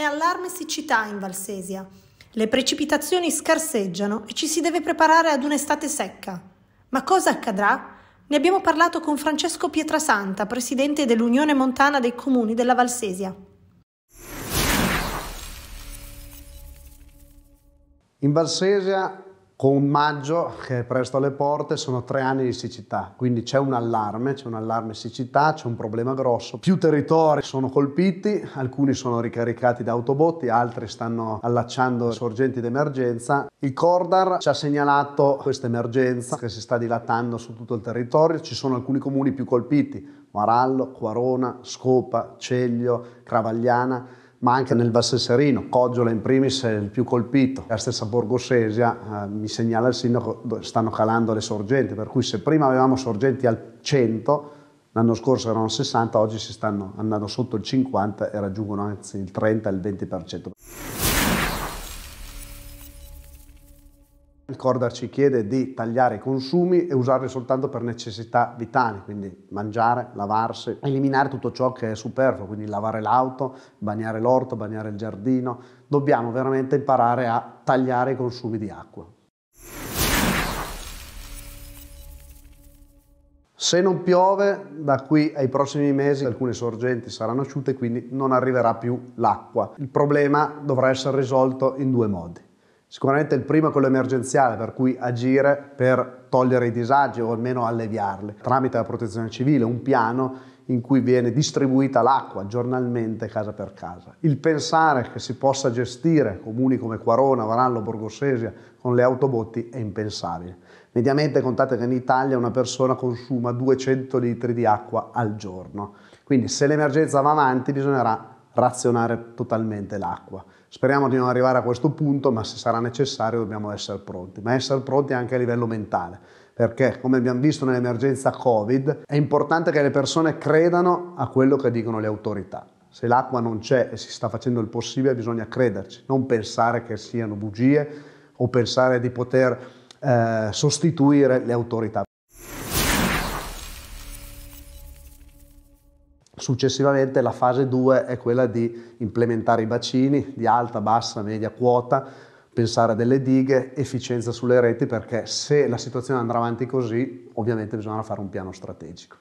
è allarme siccità in Valsesia. Le precipitazioni scarseggiano e ci si deve preparare ad un'estate secca. Ma cosa accadrà? Ne abbiamo parlato con Francesco Pietrasanta, presidente dell'Unione Montana dei Comuni della Valsesia. In Valsesia con maggio che è presto alle porte sono tre anni di siccità, quindi c'è un allarme, c'è un allarme siccità, c'è un problema grosso. Più territori sono colpiti, alcuni sono ricaricati da autobotti, altri stanno allacciando sorgenti d'emergenza. Il Cordar ci ha segnalato questa emergenza che si sta dilatando su tutto il territorio, ci sono alcuni comuni più colpiti, Marallo, Quarona, Scopa, Ceglio, Cravagliana ma anche nel Valsesserino. Coggiola in primis è il più colpito. La stessa Borgosesia, eh, mi segnala il sindaco, stanno calando le sorgenti, per cui se prima avevamo sorgenti al 100, l'anno scorso erano 60, oggi si stanno andando sotto il 50 e raggiungono anzi il 30 il 20%. Il Cordar ci chiede di tagliare i consumi e usarli soltanto per necessità vitali, quindi mangiare, lavarsi, eliminare tutto ciò che è superfluo, quindi lavare l'auto, bagnare l'orto, bagnare il giardino. Dobbiamo veramente imparare a tagliare i consumi di acqua. Se non piove, da qui ai prossimi mesi alcune sorgenti saranno asciutte, quindi non arriverà più l'acqua. Il problema dovrà essere risolto in due modi. Sicuramente il primo è quello emergenziale, per cui agire per togliere i disagi o almeno alleviarli, tramite la protezione civile, un piano in cui viene distribuita l'acqua giornalmente casa per casa. Il pensare che si possa gestire comuni come Quarona, Varallo, Borgosesia con le autobotti è impensabile. Mediamente contate che in Italia una persona consuma 200 litri di acqua al giorno. Quindi se l'emergenza va avanti bisognerà razionare totalmente l'acqua. Speriamo di non arrivare a questo punto, ma se sarà necessario dobbiamo essere pronti, ma essere pronti anche a livello mentale, perché come abbiamo visto nell'emergenza Covid, è importante che le persone credano a quello che dicono le autorità. Se l'acqua non c'è e si sta facendo il possibile, bisogna crederci, non pensare che siano bugie o pensare di poter eh, sostituire le autorità. Successivamente la fase 2 è quella di implementare i bacini di alta, bassa, media quota, pensare a delle dighe, efficienza sulle reti perché se la situazione andrà avanti così ovviamente bisognerà fare un piano strategico.